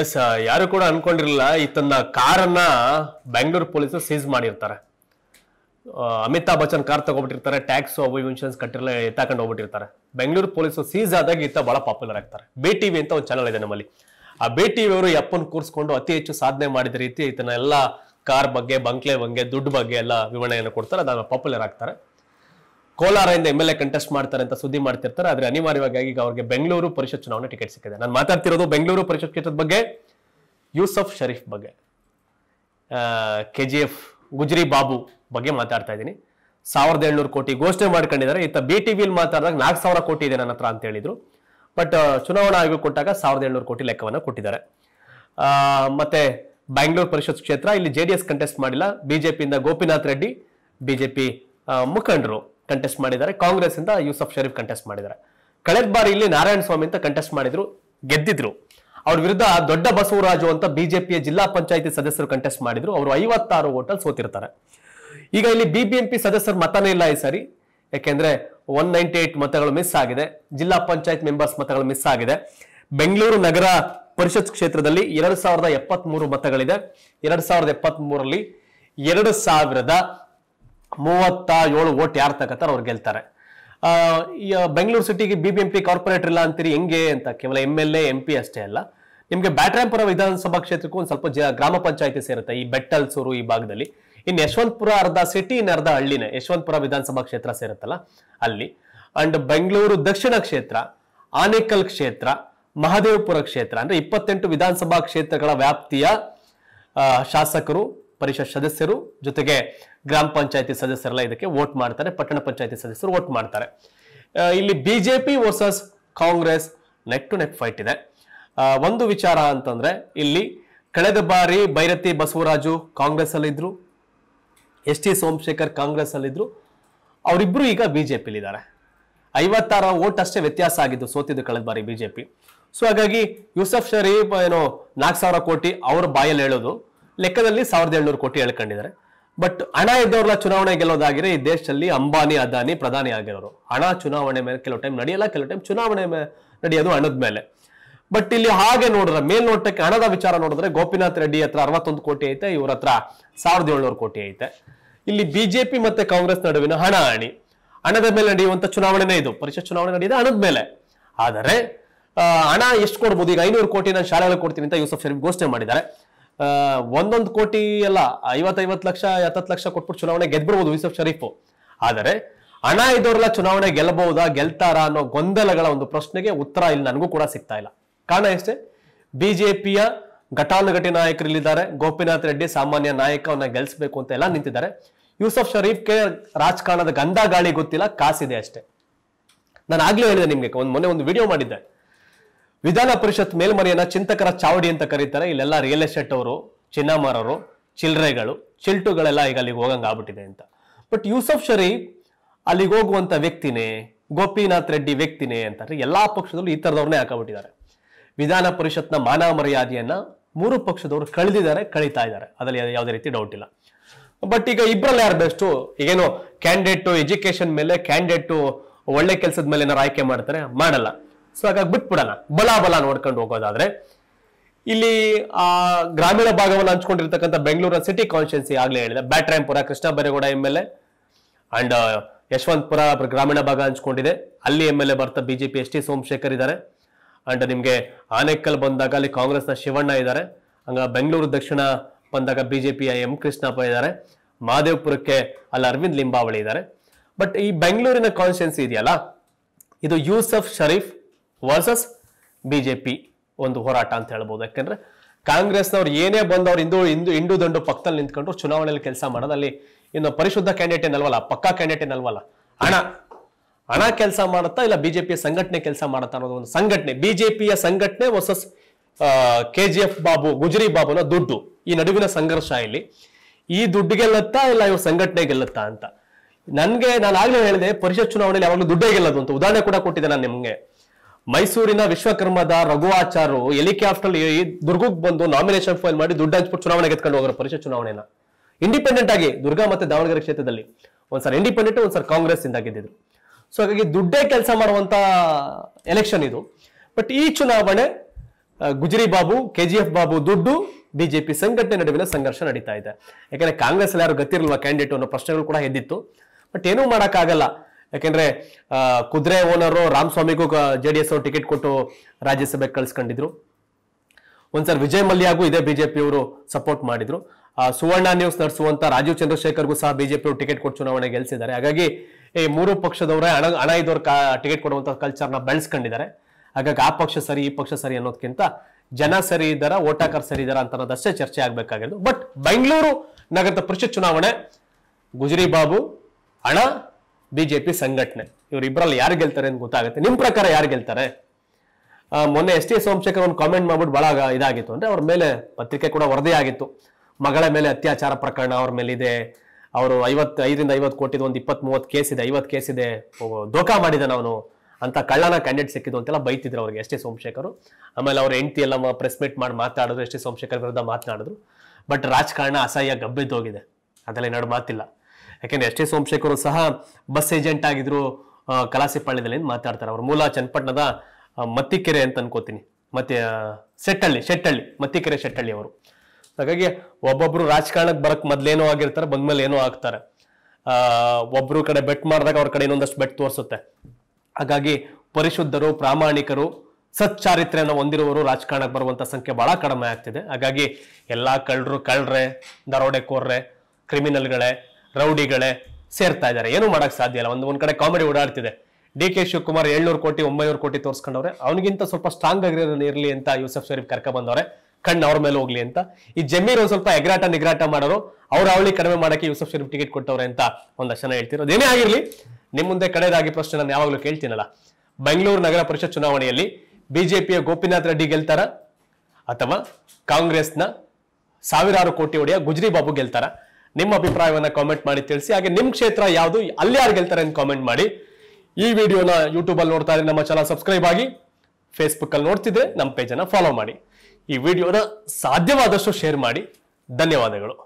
S ಯಾರು ಕೂಡ ಅನ್ಕೊಂಡಿರಲಿಲ್ಲ ಈತನ ಕಾರನ್ನ ಬೆಂಗಳೂರು ಪೊಲೀಸರು ಸೀಸ್ ಮಾಡಿರ್ತಾರೆ ಅಮಿತಾಬ್ ಬಚ್ಚನ್ ಕಾರ್ ತಗೊಬಿಟ್ಟಿರ್ತಾರೆ ಟ್ಯಾಕ್ಸ್ ಅವು ಇನ್ಶೂರೆನ್ಸ್ ಕಟ್ಟಿರಲ್ಲ ಎತ್ತಾಕೊಂಡು ಹೋಗ್ಬಿಟ್ಟಿರ್ತಾರೆ ಬೆಂಗಳೂರು ಪೊಲೀಸರು ಸೀಸ್ ಆದಾಗ ಈತ ಬಹಳ ಪಾಪ್ಯುಲರ್ ಆಗ್ತಾರೆ ಬಿ ಟಿವಿ ಅಂತ ಒಂದು ಚಾನಲ್ ಇದೆ ನಮ್ಮಲ್ಲಿ ಆ ಬಿ ಟಿವಿ ಅವರು ಯಪ್ಪನ್ ಕೂರಿಸ್ಕೊಂಡು ಅತಿ ಹೆಚ್ಚು ಸಾಧನೆ ಮಾಡಿದ ರೀತಿ ಈತನ ಎಲ್ಲ ಕಾರ್ ಬಗ್ಗೆ ಬಂಕ್ಲೆ ಬಗ್ಗೆ ದುಡ್ಡು ಬಗ್ಗೆ ಎಲ್ಲ ವಿವರಣೆಯನ್ನು ಕೊಡ್ತಾರೆ ಅದನ್ನು ಪಾಪ್ಯುಲರ್ ಆಗ್ತಾರೆ ಕೋಲಾರದಿಂದ ಎಮ್ ಎಲ್ ಎ ಕಂಟೆಸ್ಟ್ ಮಾಡ್ತಾರೆ ಅಂತ ಸುದ್ದಿ ಮಾಡ್ತಿರ್ತಾರೆ ಆದ್ರೆ ಅನಿವಾರ್ಯವಾಗಿ ಈಗ ಅವ್ರಿಗೆ ಬೆಂಗಳೂರು ಪರಿಷತ್ ಚುನಾವಣೆ ಟಿಕೆಟ್ ಸಿಕ್ಕಿದೆ ನಾನು ಮಾತಾಡ್ತಿರೋದು ಬೆಂಗಳೂರು ಪರಿಷತ್ ಕ್ಷೇತ್ರದ ಬಗ್ಗೆ ಯೂಸಫ್ ಶರೀಫ್ ಬಗ್ಗೆ K G F Gujri Babu ಬಗ್ಗೆ ಮಾತಾಡ್ತಾ ಇದ್ದೀನಿ ಸಾವಿರದ ಏಳ್ನೂರು ಕೋಟಿ ಘೋಷಣೆ ಮಾಡ್ಕೊಂಡಿದ್ದಾರೆ ಇತ್ತ ಬಿ ಟಿ ವಿಲ್ ಮಾತಾಡಿದಾಗ ನಾಲ್ಕು ಸಾವಿರ ಕೋಟಿ ಇದೆ ನನ್ನ ಹತ್ರ ಅಂತ ಹೇಳಿದ್ರು ಬಟ್ ಚುನಾವಣಾ ಆಯೋಗ ಕೊಟ್ಟಾಗ ಸಾವಿರದ ಏಳ್ನೂರು ಕೋಟಿ ಲೆಕ್ಕವನ್ನು ಕೊಟ್ಟಿದ್ದಾರೆ ಮತ್ತೆ ಬ್ಯಾಂಗ್ಳೂರು ಪರಿಷತ್ ಕ್ಷೇತ್ರ ಇಲ್ಲಿ ಜೆ ಡಿ ಎಸ್ ಕಂಟೆಸ್ಟ್ ಮಾಡಿಲ್ಲ ಬಿಜೆಪಿಯಿಂದ ಗೋಪಿನಾಥ್ ರೆಡ್ಡಿ ಬಿಜೆಪಿ ಮುಖಂಡರು ಕಂಟೆಸ್ಟ್ ಮಾಡಿದ್ದಾರೆ ಕಾಂಗ್ರೆಸ್ ಇಂದ ಯೂಸಫ್ ಶರೀಫ್ ಕಂಟೆಸ್ಟ್ ಮಾಡಿದ್ದಾರೆ ಕಳೆದ ಬಾರಿ ಇಲ್ಲಿ ನಾರಾಯಣ ಸ್ವಾಮಿ ಅಂತ ಕಂಟೆಸ್ಟ್ ಮಾಡಿದ್ರು ಗೆದ್ದಿದ್ರು ಅವ್ರ ವಿರುದ್ಧ ದೊಡ್ಡ ಬಸವರಾಜು ಅಂತ ಬಿಜೆಪಿಯ ಜಿಲ್ಲಾ ಪಂಚಾಯತಿ ಸದಸ್ಯರು ಕಂಟೆಸ್ಟ್ ಮಾಡಿದ್ರು ಅವರು ಐವತ್ತಾರು ಓಟಲ್ಲಿ ಸೋತಿರ್ತಾರೆ ಈಗ ಇಲ್ಲಿ ಬಿಬಿಎಂಪಿ ಸದಸ್ಯರು ಮತನೇ ಇಲ್ಲ ಈ ಸರಿ ಯಾಕೆಂದ್ರೆ ಒನ್ ನೈಂಟಿ ಏಟ್ ಮತಗಳು ಮಿಸ್ ಆಗಿದೆ ಜಿಲ್ಲಾ ಪಂಚಾಯತ್ ಮೆಂಬರ್ಸ್ ಮತಗಳು ಮಿಸ್ ಆಗಿದೆ ಬೆಂಗಳೂರು ನಗರ ಪರಿಷತ್ ಕ್ಷೇತ್ರದಲ್ಲಿ ಎರಡ್ ಸಾವಿರದ ಎಪ್ಪತ್ತ್ ಮೂರು ಮತಗಳಿದೆ ಎರಡ್ ಸಾವಿರದ ಎಪ್ಪತ್ತ್ ಎರಡು ಸಾವಿರದ ಮೂವತ್ತ ಏಳು ಓಟ್ ಯಾರು ತಗೋತಾರ ಅವ್ರು ಗೆಲ್ತಾರೆ ಬೆಂಗಳೂರು ಸಿಟಿಗೆ B B M P corporator ಇಲ್ಲ ಅಂತೀರಿ ಹೆಂಗೆ ಅಂತ ಕೇವಲ M L A M P ಅಷ್ಟೇ ಅಲ್ಲ ನಿಮಗೆ ಬ್ಯಾಟ್ರಾಯಪುರ ವಿಧಾನಸಭಾ ಕ್ಷೇತ್ರಕ್ಕೂ ಒಂದು ಸ್ವಲ್ಪ ಜ ಗ್ರಾಮ ಪಂಚಾಯತಿ ಸೇರುತ್ತೆ ಈ ಬೆಟ್ಟಲ್ಸೂರು ಈ ಭಾಗದಲ್ಲಿ ಇನ್ನು ಯಶವಂತಪುರ ಅರ್ಧ ಸಿಟಿ ಇನ್ನು ಅರ್ಧ ಹಳ್ಳಿನೇ ಯಶವಂತಪುರ ವಿಧಾನಸಭಾ ಕ್ಷೇತ್ರ ಸೇರುತ್ತಲ್ಲ ಅಲ್ಲಿ ಅಂಡ್ ಬೆಂಗಳೂರು ದಕ್ಷಿಣ ಕ್ಷೇತ್ರ ಆನೇಕಲ್ ಕ್ಷೇತ್ರ ಮಹದೇವಪುರ ಕ್ಷೇತ್ರ ಅಂದ್ರೆ ಇಪ್ಪತ್ತೆಂಟು ವಿಧಾನಸಭಾ ಕ್ಷೇತ್ರಗಳ ವ್ಯಾಪ್ತಿಯ ಶಾಸಕರು ಪರಿಷತ್ ಸದಸ್ಯರು ಜೊತೆಗೆ ಗ್ರಾಮ ಪಂಚಾಯತಿ ಸದಸ್ಯರೆಲ್ಲ ಇದಕ್ಕೆ ವೋಟ್ ಮಾಡ್ತಾರೆ ಪಟ್ಟಣ ಪಂಚಾಯತಿ ಸದಸ್ಯರು ವೋಟ್ ಮಾಡ್ತಾರೆ ಇಲ್ಲಿ BJP versus Congress neck to neck fight ಇದೆ ಒಂದು ವಿಚಾರ ಅಂತಂದ್ರೆ ಇಲ್ಲಿ ಕಳೆದ ಬಾರಿ ಬೈರತಿ ಬಸವರಾಜು ಕಾಂಗ್ರೆಸ್ ಅಲ್ಲಿದ್ರು ಎಸ್ ಟಿ ಸೋಮಶೇಖರ್ ಕಾಂಗ್ರೆಸ್ ಅಲ್ಲಿದ್ರು ಅವರಿಬ್ರು ಈಗ ಬಿಜೆಪಿ ಇದ್ದಾರೆ ಐವತ್ತಾರ ಓಟ್ ಅಷ್ಟೇ ವ್ಯತ್ಯಾಸ ಆಗಿದ್ದು ಸೋತಿದ್ದು ಕಳೆದ ಬಾರಿ ಬಿಜೆಪಿ ಸೊ ಹಾಗಾಗಿ ಯೂಸಫ್ ಶರೀಫ್ ಏನು ನಾಲ್ಕು ಸಾವಿರ ಕೋಟಿ ಅವ್ರ ಬಾಯಲ್ಲಿ ಹೇಳೋದು ಲೆಕ್ಕದಲ್ಲಿ ಸಾವಿರದ ಏಳ್ನೂರು ಕೋಟಿ ಹೇಳ್ಕೊಂಡಿದ್ದಾರೆ ಬಟ್ ಹಣ ಇದ್ದವ್ರನ್ನ ಚುನಾವಣೆ ಗೆಲ್ಲೋದಾಗಿರೆ ಈ ದೇಶದಲ್ಲಿ ಅಂಬಾನಿ ಅದಾನಿ ಪ್ರಧಾನಿ ಆಗಿರೋರು ಹಣ ಚುನಾವಣೆ ಮೇಲೆ ಕೆಲವು ಟೈಮ್ ನಡೆಯಲ್ಲ ಕೆಲವು ಟೈಮ್ ಚುನಾವಣೆ ನಡೆಯೋದು ಹಣದ ಮೇಲೆ ಬಟ್ ಇಲ್ಲಿ ಹಾಗೆ ನೋಡಿದ್ರೆ ಮೇಲ್ನೋಟಕ್ಕೆ ಹಣದ ವಿಚಾರ ನೋಡಿದ್ರೆ ಗೋಪಿನಾಥ್ ರೆಡ್ಡಿ ಹತ್ರ ಅರವತ್ತೊಂದು ಕೋಟಿ ಐತೆ ಇವ್ರ ಹತ್ರ ಸಾವಿರದ ಏಳ್ನೂರು ಕೋಟಿ ಐತೆ ಇಲ್ಲಿ ಬಿಜೆಪಿ ಮತ್ತೆ ಕಾಂಗ್ರೆಸ್ ನಡುವಿನ ಹಣ ಹಣಿ ಹಣದ ಮೇಲೆ ನಡೆಯುವಂತ ಚುನಾವಣೆನೇ ಇದು ಪರಿಷತ್ ಚುನಾವಣೆ ನಡೆಯಿದೆ ಹಣದ ಮೇಲೆ ಆದರೆ ಹಣ ಎಷ್ಟು ಕೊಡ್ಬೋದು ಈಗ ಐನೂರು ಕೋಟಿ ನಾನು ಶಾಲೆಗಳಿಗೆ ಕೊಡ್ತೀನಿ ಅಂತ ಯೂಸಫ್ ಶರೀಫ್ ಘೋಷಣೆ ಮಾಡಿದ್ದಾರೆ ಒಂದೊಂದು ಕೋಟಿ ಎಲ್ಲ ಐವತ್ತೈವತ್ತು ಲಕ್ಷ ಎತ್ತ ಲಕ್ಷ ಕೊಟ್ಬಿಟ್ಟು ಚುನಾವಣೆ ಗೆದ್ಬಿಡ್ಬೋದು ಯೂಸಫ್ ಶರೀಫ್ ಆದರೆ ಹಣ ಇದ್ದವ್ರಲ್ಲ ಚುನಾವಣೆ ಗೆಲ್ಲಬಹುದಾ ಗೆಲ್ತಾರಾ ಅನ್ನೋ ಗೊಂದಲಗಳ ಒಂದು ಪ್ರಶ್ನೆಗೆ ಉತ್ತರ ಇಲ್ಲಿ ನನಗೂ ಕೂಡ ಸಿಗ್ತಾ ಇಲ್ಲ ಕಾರಣ ಎಷ್ಟೇ ಬಿಜೆಪಿಯ ಘಟಾನುಘಟಿ ನಾಯಕರಿಲ್ಲಿದ್ದಾರೆ ಗೋಪಿನಾಥ್ ರೆಡ್ಡಿ ಸಾಮಾನ್ಯ ನಾಯಕವನ್ನ ಗೆಲ್ಸ್ಬೇಕು ಅಂತ ಎಲ್ಲ ನಿಂತಿದ್ದಾರೆ ಯೂಸಫ್ ಶರೀಫ್ಗೆ ರಾಜಕಾರಣದ ಗಂಧ ಗಾಳಿ ಗೊತ್ತಿಲ್ಲ ಕಾಸಿದೆ ಅಷ್ಟೇ ನಾನು ಆಗ್ಲೇ ಹೇಳಿದೆ ನಿಮಗೆ ಒಂದು ಮೊನ್ನೆ ಒಂದು ವಿಡಿಯೋ ಮಾಡಿದ್ದೆ ವಿಧಾನ ಪರಿಷತ್ ಮೇಲ್ಮನೆಯನ್ನ ಚಿಂತಕರ ಚಾವಡಿ ಅಂತ ಕರೀತಾರೆ ಇಲ್ಲೆಲ್ಲ ರಿಯಲ್ ಎಸ್ಟೇಟ್ ಅವರು ಚಿನ್ನಮಾರರು ಚಿಲ್ಲರೆಗಳು ಚಿಲ್ಟುಗಳೆಲ್ಲ ಈಗ ಅಲ್ಲಿಗೆ ಹೋಗಂಗೆ ಆಗ್ಬಿಟ್ಟಿದೆ ಅಂತ ಬಟ್ ಯೂಸಫ್ ಶರೀಫ್ ಅಲ್ಲಿಗೆ ಹೋಗುವಂತ ವ್ಯಕ್ತಿನೇ ಗೋಪಿನಾಥ್ ರೆಡ್ಡಿ ವ್ಯಕ್ತಿನೇ ಅಂತಾರೆ ಎಲ್ಲಾ ಪಕ್ಷದಲ್ಲೂ ಈ ಥರದವ್ರನ್ನೇ ಹಾಕಬಿಟ್ಟಿದ್ದಾರೆ ವಿಧಾನ ಪರಿಷತ್ನ ಮಾನವ ಮೂರು ಪಕ್ಷದವರು ಕಳೆದಿದ್ದಾರೆ ಕಳೀತಾ ಇದ್ದಾರೆ ಅದರಲ್ಲಿ ಯಾವುದೇ ರೀತಿ ಡೌಟ್ ಇಲ್ಲ ಬಟ್ ಈಗ ಇಬ್ಬರಲ್ಲಿ ಯಾರು ಬೆಸ್ಟು ಈಗೇನು ಕ್ಯಾಂಡಿಡೇಟು ಎಜುಕೇಶನ್ ಮೇಲೆ ಕ್ಯಾಂಡಿಡೇಟು ಒಳ್ಳೆ ಕೆಲಸದ ಮೇಲೆ ಏನಾರು ಆಯ್ಕೆ ಮಾಡ್ತಾರೆ ಮಾಡಲ್ಲ ಸೊ ಹಾಗಾಗಿ ಬಿಟ್ಬಿಡೋಣ ಬಲ ಬಲ ನೋಡ್ಕೊಂಡು ಹೋಗೋದಾದ್ರೆ ಇಲ್ಲಿ ಆ ಗ್ರಾಮೀಣ ಭಾಗವನ್ನು ಹಂಚ್ಕೊಂಡಿರ್ತಕ್ಕಂಥ ಬೆಂಗಳೂರಿನ ಸಿಟಿ ಕಾನ್ಸ್ಟಿಟ್ಯೂನ್ಸಿ ಆಗಲೇ ಹೇಳಿದೆ Byatarayanapura Krishna Byregowda M L A and Yeshwanthpur ಗ್ರಾಮೀಣ ಭಾಗ ಹಂಚ್ಕೊಂಡಿದೆ ಅಲ್ಲಿ ಎಮ್ ಎಲ್ ಎ ಬರ್ತಾ ಬಿಜೆಪಿ ಎಸ್ ಟಿ ಸೋಮಶೇಖರ್ ಇದ್ದಾರೆ ಅಂಡ್ ನಿಮಗೆ ಆನೇಕಲ್ ಬಂದಾಗ ಅಲ್ಲಿ ಕಾಂಗ್ರೆಸ್ನ ಶಿವಣ್ಣ ಇದ್ದಾರೆ ಹಂಗ ಬೆಂಗಳೂರು ದಕ್ಷಿಣ ಬಂದಾಗ ಬಿಜೆಪಿಯ ಎಂ ಕೃಷ್ಣಪ್ಪ ಇದ್ದಾರೆ ಮಹದೇವಪುರಕ್ಕೆ ಅಲ್ಲಿ ಅರವಿಂದ್ ಲಿಂಬಾವಳಿ ಇದ್ದಾರೆ ಬಟ್ ಈ ಬೆಂಗಳೂರಿನ ಕಾನ್ಸ್ಟಿಟ್ಯೂನ್ಸಿ ಇದೆಯಲ್ಲ ಇದು Yusuf Sharif versus B J P ಒಂದು ಹೋರಾಟ ಅಂತ ಹೇಳ್ಬೋದು ಯಾಕೆಂದ್ರೆ ಕಾಂಗ್ರೆಸ್ನವ್ರು ಏನೇ ಬಂದವ್ರು ಹಿಂದೂ ಹಿಂದೂ ಹಿಂದೂ ದಂಡು ಪಕ್ಕದಲ್ಲಿ ನಿಂತ್ಕೊಂಡ್ರು ಚುನಾವಣೆಯಲ್ಲಿ ಕೆಲಸ ಮಾಡೋದು ಅಲ್ಲಿ ಇನ್ನು ಪರಿಶುದ್ಧ ಕ್ಯಾಂಡಿಡೇಟ್ ಏನಲ್ವಲ್ಲ ಪಕ್ಕಾ ಕ್ಯಾಂಡಿಡೇಟ್ ಏನಲ್ವಲ್ಲ ಹಣ ಹಣ ಕೆಲಸ ಮಾಡುತ್ತಾ ಇಲ್ಲ ಬಿಜೆಪಿಯ ಸಂಘಟನೆ ಕೆಲಸ ಮಾಡುತ್ತಾ ಅನ್ನೋದು ಒಂದು ಸಂಘಟನೆ ಬಿಜೆಪಿಯ ಸಂಘಟನೆ versus K G F Babu Gujari ಬಾಬುನ ದುಡ್ಡು ಈ ನಡುವಿನ ಸಂಘರ್ಷ ಇಲ್ಲಿ ಈ ದುಡ್ಡು ಗೆಲ್ಲುತ್ತಾ ಇಲ್ಲ ಇವ್ರ ಸಂಘಟನೆ ಗೆಲ್ಲುತ್ತಾ ಅಂತ ನನ್ಗೆ ನಾನು ಆಗ್ಲೇ ಹೇಳಿದೆ ಪರಿಷತ್ ಚುನಾವಣೆಯಲ್ಲಿ ಯಾವಾಗಲೂ ದುಡ್ಡೇ ಗೆಲ್ಲದು ಅಂತ ಉದಾಹರಣೆ ಕೂಡ ಕೊಟ್ಟಿದ್ದೆ ನಾನು ನಿಮ್ಗೆ ಮೈಸೂರಿನ ವಿಶ್ವಕರ್ಮದ ರಘು ರಘುವಾಚಾರು ಹೆಲಿಕಾಪ್ಟರ್ ದುರ್ಗಕ್ಕೆ ಬಂದು ನಾಮಿನೇಷನ್ ಫೈಲ್ ಮಾಡಿ ದುಡ್ಡು ಹಂಚ್ಬಿಟ್ಟು ಚುನಾವಣೆ ಎತ್ಕೊಂಡು ಹೋಗೋರು ಪರಿಷತ್ ಚುನಾವಣೆನ ಇಂಡಿಪೆಂಡೆಂಟ್ ಆಗಿ ದುರ್ಗಾ ಮತ್ತೆ ದಾವಣಗೆರೆ ಕ್ಷೇತ್ರದಲ್ಲಿ ಒಂದ್ಸರ್ ಇಂಡಿಪೆಂಡೆಂಟ್ ಒಂದ್ಸರ್ ಕಾಂಗ್ರೆಸ್ ಇಂದ ಗೆದ್ದಿದ್ರು ಸೊ ಹಾಗಾಗಿ ದುಡ್ಡೇ ಕೆಲಸ ಮಾಡುವಂತ ಎಲೆಕ್ಷನ್ ಇದು ಬಟ್ ಈ ಚುನಾವಣೆ ಗುಜರಿ ಬಾಬು ಕೆಜಿಎಫ್ ಬಾಬು ದುಡ್ಡು ಬಿಜೆಪಿ ಸಂಘಟನೆ ನಡುವಿನ ಸಂಘರ್ಷ ನಡೀತಾ ಇದೆ ಯಾಕಂದ್ರೆ ಕಾಂಗ್ರೆಸ್ ಅಲ್ಲಿ ಯಾರು ಗತ್ತಿರಲ್ವಾ ಕ್ಯಾಂಡಿಡೇಟ್ ಅನ್ನೋ ಪ್ರಶ್ನೆಗಳು ಕೂಡ ಎದ್ದಿತ್ತು ಬಟ್ ಏನೂ ಮಾಡೋಕ್ಕಾಗಲ್ಲ ಯಾಕೆಂದ್ರೆ ಕುದುರೆ ಓನರು ರಾಮಸ್ವಾಮಿಗೂ ಜೆ ಡಿ ಎಸ್ ಅವರು ಟಿಕೆಟ್ ಕೊಟ್ಟು ರಾಜ್ಯಸಭೆಗೆ ಕಳ್ಸ್ಕೊಂಡಿದ್ರು ಒಂದ್ಸರಿ ವಿಜಯ್ ಮಲ್ಯಾಗೂ ಇದೇ ಅವರು ಸಪೋರ್ಟ್ ಮಾಡಿದ್ರು ಸುವರ್ಣ ನ್ಯೂಸ್ ನಡೆಸುವಂತ ರಾಜೀವ್ ಚಂದ್ರಶೇಖರ್ಗೂ ಸಹ ಅವರು ಟಿಕೆಟ್ ಕೊಟ್ಟು ಚುನಾವಣೆ ಗೆಲ್ಸಿದ್ದಾರೆ ಹಾಗಾಗಿ ಈ ಮೂರು ಪಕ್ಷದವರೇ ಹಣ ಹಣ ಇದ್ದವ್ರ ಟಿಕೆಟ್ ಕೊಡುವಂತ ಕಲ್ಚರ್ನ ಬೆಳೆಸ್ಕೊಂಡಿದ್ದಾರೆ ಹಾಗಾಗಿ ಆ ಪಕ್ಷ ಸರಿ ಈ ಪಕ್ಷ ಸರಿ ಅನ್ನೋದಕ್ಕಿಂತ ಜನ ಸರಿ ಇದ್ದಾರ ಓಟಾಕರ್ ಸರಿ ಇದ್ದಾರಾ ಅಂತ ಅನ್ನೋದಷ್ಟೇ ಚರ್ಚೆ ಆಗಬೇಕಾಗಿರೋದು ಬಟ್ ಬೆಂಗಳೂರು ನಗರದ ಪರಿಷತ್ ಚುನಾವಣೆ ಗುಜರಿ ಬಾಬು ಹಣ ಬಿಜೆಪಿ ಸಂಘಟನೆ ಇವರಿಬ್ಬರಲ್ಲಿ ಯಾರು ಗೆಲ್ತಾರೆ ಅಂತ ಗೊತ್ತಾಗುತ್ತೆ ನಿಮ್ಮ ಪ್ರಕಾರ ಯಾರು ಗೆಲ್ತಾರೆ ಮೊನ್ನೆ ಎಸ್ ಟಿ ಸೋಮಶೇಖರ್ ಒಂದು ಕಾಮೆಂಟ್ ಮಾಡ್ಬಿಟ್ಟು ಬಹಳ ಇದಾಗಿತ್ತು ಅಂದರೆ ಅವ್ರ ಮೇಲೆ ಪತ್ರಿಕೆ ಕೂಡ ವರದಿ ಆಗಿತ್ತು ಮಗಳ ಮೇಲೆ ಅತ್ಯಾಚಾರ ಪ್ರಕರಣ ಅವ್ರ ಮೇಲಿದೆ ಅವರು ಐವತ್ತು ಐದರಿಂದ ಐವತ್ತು ಕೋಟಿದ ಒಂದು ಇಪ್ಪತ್ತ್ ಮೂವತ್ತು ಕೇಸ್ ಇದೆ ಐವತ್ತು ಕೇಸ್ ಇದೆ ದೋಖಾ ಮಾಡಿದ ನಾನು ಅಂತ ಕಳ್ಳನ ಕ್ಯಾಂಡಿಡೇಟ್ ಸಿಕ್ಕಿದ್ದು ಅಂತೆಲ್ಲ ಬೈತಿದ್ರು ಅವ್ರಿಗೆ ಎಸ್ ಟಿ ಸೋಮಶೇಖರ್ ಆಮೇಲೆ ಅವ್ರ ಹೆಂಡತಿ ಎಲ್ಲ ಪ್ರೆಸ್ ಮೀಟ್ ಮಾಡಿ ಮಾತಾಡಿದ್ರು ಎಸ್ ಟಿ ಸೋಮಶೇಖರ್ ವಿರುದ್ಧ ಮಾತನಾಡಿದ್ರು ಬಟ್ ರಾಜಕಾರಣ ಅಸಹ್ಯ ಗಬ್ಬಿದ್ದೋಗಿದೆ ಅದರಲ್ಲಿ ಮಾತಿಲ್ಲ ಯಾಕೆಂದ್ರೆ ಎಸ್ ಟಿ ಸೋಮಶೇಖರ್ ಸಹ ಬಸ್ ಏಜೆಂಟ್ ಆಗಿದ್ರು ಕಲಾಸಿಪಾಳ್ಯದಲ್ಲಿ ಮಾತಾಡ್ತಾರೆ ಅವ್ರ ಮೂಲ ಚನ್ನಪಟ್ಟಣದ ಮತ್ತಿಕೆರೆ ಅಂತ ಅನ್ಕೋತೀನಿ ಮತ್ತೆ ಶೆಟ್ಟಳ್ಳಿ ಶೆಟ್ಟಳ್ಳಿ ಮತ್ತಿಕೆರೆ ಶೆಟ್ಟಳ್ಳಿ ಅವರು ಹಾಗಾಗಿ ಒಬ್ಬೊಬ್ರು ರಾಜಕಾರಣಕ್ಕೆ ಬರಕ್ ಮೊದ್ಲೇನೋ ಆಗಿರ್ತಾರೆ ಮೇಲೆ ಏನೋ ಆಗ್ತಾರೆ ಆ ಒಬ್ರು ಕಡೆ ಬೆಟ್ ಮಾಡಿದಾಗ ಅವ್ರ ಕಡೆ ಇನ್ನೊಂದಷ್ಟು ಬೆಟ್ ತೋರಿಸುತ್ತೆ ಹಾಗಾಗಿ ಪರಿಶುದ್ಧರು ಪ್ರಾಮಾಣಿಕರು ಸಚ್ಚಾರಿತ್ರೆಯನ್ನು ಹೊಂದಿರುವವರು ರಾಜಕಾರಣಕ್ಕೆ ಬರುವಂಥ ಸಂಖ್ಯೆ ಬಹಳ ಕಡಿಮೆ ಆಗ್ತಿದೆ ಹಾಗಾಗಿ ಎಲ್ಲಾ ಕಳ್ಳರು ಕಳ್ಳರೆ ದರೋಡೆಕೋರ್ರೆ ಕ್ರಿಮಿನಲ್ಗಳೇ ರೌಡಿಗಳೇ ಸೇರ್ತಾ ಇದ್ದಾರೆ ಏನು ಮಾಡಕ್ ಸಾಧ್ಯ ಇಲ್ಲ ಒಂದು ಒಂದ್ ಕಡೆ ಕಾಮಿಡಿ ಓಡಾಡ್ತಿದೆ ಡಿ ಕೆ ಶಿವಕುಮಾರ್ ಏಳ್ನೂರು ಕೋಟಿ ಒಂಬೈನೂರು ಕೋಟಿ ತೋರಿಸ್ಕೊಂಡವ್ರೆ ಅವನಿಗಿಂತ ಸ್ವಲ್ಪ ಸ್ಟ್ರಾಂಗ್ ಆಗಿರೋದನ್ನ ಇರಲಿ ಅಂತ ಯೂಸಫ್ ಶರೀಫ್ ಕರ್ಕ ಬಂದವ್ರೆ ಕಣ್ಣು ಅವ್ರ ಮೇಲೆ ಹೋಗ್ಲಿ ಅಂತ ಈ ಜಮೀರ್ ಒಂದು ಸ್ವಲ್ಪ ಎಗ್ರಾಟ ನಿಗ್ರಾಟ ಮಾಡೋರು ಅವ್ರ ಅವಳಿ ಕಡಿಮೆ ಮಾಡಕ್ಕೆ ಯೂಸಫ್ ಶರೀಫ್ ಟಿಕೆಟ್ ಕೊಟ್ಟವ್ರೆ ಅಂತ ಒಂದಷ್ಟು ಜನ ಹೇಳ್ತಿರೋದು ಏನೇ ಆಗಿರಲಿ ನಿಮ್ಮ ಮುಂದೆ ಕಡೆಯದಾಗಿ ಪ್ರಶ್ನೆ ನಾನು ಯಾವಾಗಲೂ ಕೇಳ್ತೀನಲ್ಲ ಬೆಂಗಳೂರು ನಗರ ಪರಿಷತ್ ಚುನಾವಣೆಯಲ್ಲಿ ಬಿಜೆಪಿಯ ಗೋಪಿನಾಥ್ ರೆಡ್ಡಿ ಗೆಲ್ತಾರ ಅಥವಾ ಕಾಂಗ್ರೆಸ್ನ ಸಾವಿರಾರು ಕೋಟಿ ಒಡೆಯ ಗುಜ್ರಿ ಬಾಬು ಗೆಲ್ತಾರ ನಿಮ್ಮ ಅಭಿಪ್ರಾಯವನ್ನು ಕಾಮೆಂಟ್ ಮಾಡಿ ತಿಳಿಸಿ ಹಾಗೆ ನಿಮ್ಮ ಕ್ಷೇತ್ರ ಯಾವುದು ಅಲ್ಲಿ ಯಾರು ಗೆಲ್ತಾರೆ ಅಂತ ಕಾಮೆಂಟ್ ಮಾಡಿ ಈ ವಿಡಿಯೋನ ಯೂಟ್ಯೂಬಲ್ಲಿ ಅಲ್ಲಿ ನೋಡ್ತಾ ಇದ್ರೆ ನಮ್ಮ ಚಾನಲ್ ಸಬ್ಸ್ಕ್ರೈಬ್ ಆಗಿ ಫೇಸ್ಬುಕ್ಕಲ್ಲಿ ಅಲ್ಲಿ ನೋಡ್ತಿದ್ರೆ ನಮ್ಮ ಪೇಜನ್ನು ಫಾಲೋ ಮಾಡಿ ಈ ವಿಡಿಯೋನ ಸಾಧ್ಯವಾದಷ್ಟು ಶೇರ್ ಮಾಡಿ ಧನ್ಯವಾದಗಳು